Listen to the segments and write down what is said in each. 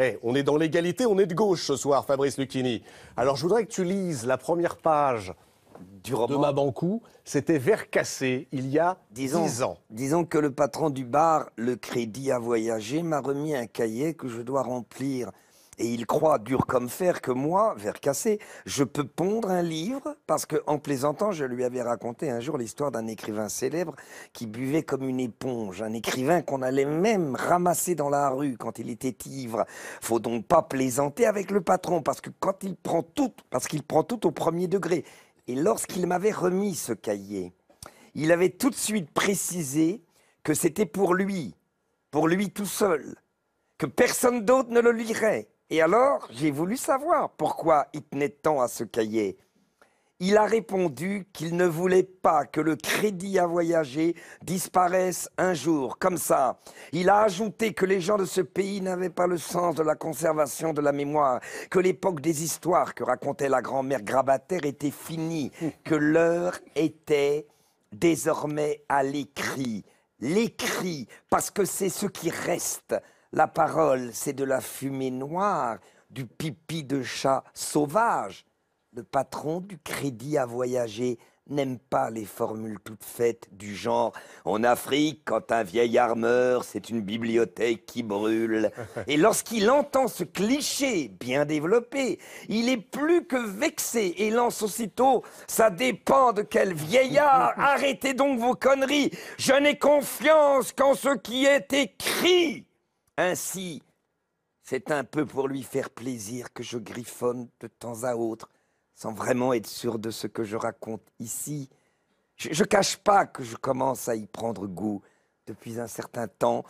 Eh, on est dans l'égalité, on est de gauche ce soir, Fabrice Lucchini. Alors je voudrais que tu lises la première page du roman. de Mabankou. C'était Vert cassé il y a 10 ans. Disons que le patron du bar, le crédit à voyager, m'a remis un cahier que je dois remplir et il croit, dur comme fer, que moi, verre cassé, je peux pondre un livre parce que, en plaisantant, je lui avais raconté un jour l'histoire d'un écrivain célèbre qui buvait comme une éponge, un écrivain qu'on allait même ramasser dans la rue quand il était ivre. Faut donc pas plaisanter avec le patron parce que quand il prend tout, parce qu'il prend tout au premier degré. Et lorsqu'il m'avait remis ce cahier, il avait tout de suite précisé que c'était pour lui, pour lui tout seul, que personne d'autre ne le lirait. Et alors, j'ai voulu savoir pourquoi il tenait tant à ce cahier. Il a répondu qu'il ne voulait pas que le crédit à voyager disparaisse un jour, comme ça. Il a ajouté que les gens de ce pays n'avaient pas le sens de la conservation de la mémoire, que l'époque des histoires que racontait la grand-mère Grabater était finie, que l'heure était désormais à l'écrit. L'écrit, parce que c'est ce qui reste. La parole, c'est de la fumée noire, du pipi de chat sauvage. Le patron du crédit à voyager n'aime pas les formules toutes faites du genre En Afrique, quand un vieil armeur, c'est une bibliothèque qui brûle. Et lorsqu'il entend ce cliché bien développé, il est plus que vexé et lance aussitôt Ça dépend de quel vieillard Arrêtez donc vos conneries Je n'ai confiance qu'en ce qui est écrit ainsi, c'est un peu pour lui faire plaisir que je griffonne de temps à autre, sans vraiment être sûr de ce que je raconte ici. Je, ne cache pas que je commence à y prendre goût depuis un certain temps.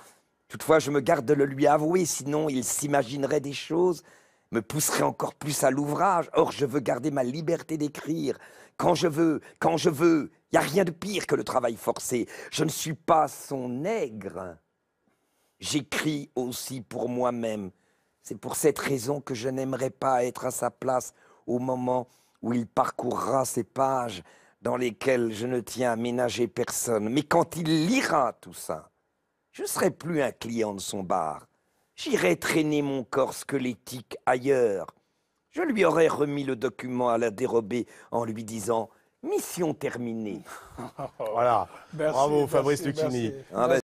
Toutefois, je me garde de le lui avouer, sinon il s'imaginerait des choses, me pousserait encore plus à l'ouvrage. Or, je veux garder ma liberté d'écrire quand je veux, quand je veux. Il n'y a rien de pire que le travail forcé. Je ne suis pas son nègre. J'écris aussi pour moi-même. C'est pour cette raison que je n'aimerais pas être à sa place au moment où il parcourra ces pages dans lesquelles je ne tiens à ménager personne. Mais quand il lira tout ça, je ne serai plus un client de son bar. J'irai traîner mon corps squelettique ailleurs. Je lui aurais remis le document à la dérobée en lui disant Mission terminée. voilà. Bravo Fabrice Lucchini. Ah ben,